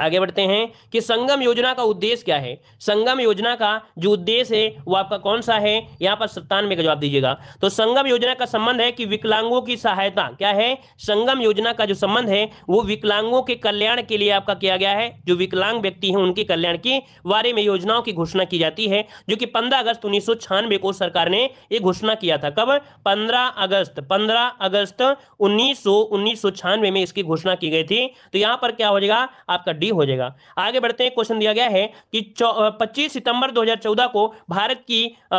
आगे बढ़ते हैं कि संगम योजना का उद्देश्य क्या है संगम योजना का जो उद्देश्य है वो आपका कौन सा है यहाँ पर सत्तानवे का जवाब दीजिएगा तो संगम योजना का संबंध है कि विकलांगों की सहायता क्या है संगम योजना का जो संबंध है वो विकलांगों के कल्याण के लिए आपका किया गया है जो विकलांग व्यक्ति है उनके कल्याण के बारे में योजनाओं की घोषणा की जाती है जो कि पंद्रह अगस्त उन्नीस को सरकार ने ये घोषणा किया था कब पंद्रह अगस्त पंद्रह अगस्त उन्नीस सौ में इसकी घोषणा की गई थी तो यहाँ पर क्या हो जाएगा आपका डी हो जाएगा आगे बढ़ते हैं क्वेश्चन दिया गया है कि 25 सितंबर 2014 को भारत की आ,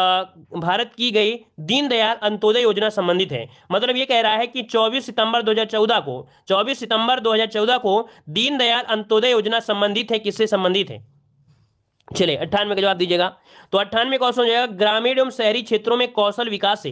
भारत की गई दीनदयाल अंत्योदय योजना संबंधित है मतलब ये कह रहा है कि 24 सितंबर 2014 को 24 सितंबर 2014 को दीनदयाल अंत्योदय योजना संबंधित है किससे संबंधित है चले अट्ठानवे का जवाब दीजिएगा तो अट्ठानवे क्वेश्चन हो जाएगा ग्रामीण एवं शहरी क्षेत्रों में कौशल विकास से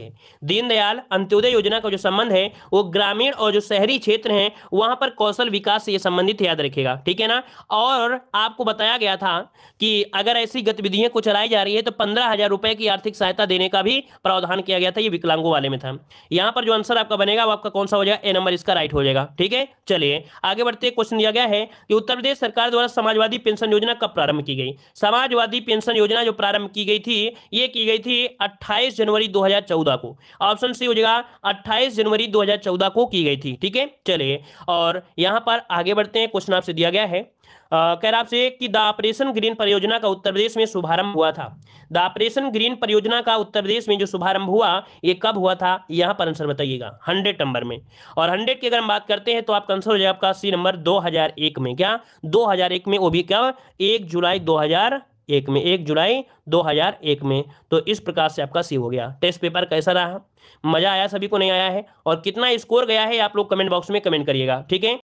दीनदयाल अंत्योदय योजना का जो संबंध है वो ग्रामीण और जो शहरी क्षेत्र हैं वहां पर कौशल विकास से ये संबंधित याद रखेगा ठीक है ना और आपको बताया गया था कि अगर ऐसी गतिविधियां को चलाई जा रही है तो पंद्रह हजार रुपए की आर्थिक सहायता देने का भी प्रावधान किया गया था ये विकलांगों वाले में था यहाँ पर जो आंसर आपका बनेगा वो आपका कौन सा हो जाएगा ए नंबर इसका राइट हो जाएगा ठीक है चलिए आगे बढ़ते क्वेश्चन दिया गया है कि उत्तर प्रदेश सरकार द्वारा समाजवादी पेंशन योजना कब प्रारंभ की गई समाजवादी पेंशन योजना जो प्रारंभ की गई थी ये की गई थी 28 जनवरी 2014 को ऑप्शन सी हो जाएगा 28 जनवरी 2014 को की गई थी ठीक है चलिए और यहां पर आगे बढ़ते हैं क्वेश्चन आपसे दिया गया है कह रहा आपसे कि द ऑपरेशन ग्रीन परियोजना का उत्तर प्रदेश में शुभारंभ हुआ था द ऑपरेशन ग्रीन परियोजना का उत्तर प्रदेश में जो शुभारंभ हुआ ये कब हुआ था यहाँ पर आंसर बताइएगा हंड्रेड नंबर में और हंड्रेड की अगर हम बात करते हैं तो आपका आंसर हो जाएगा आपका सी नंबर 2001 में क्या 2001 में वो भी क्या एक जुलाई 2001 में एक जुलाई 2001 में तो इस प्रकार से आपका सी हो गया टेस्ट पेपर कैसा रहा मजा आया सभी को नहीं आया है और कितना स्कोर गया है आप लोग कमेंट बॉक्स में कमेंट करिएगा ठीक है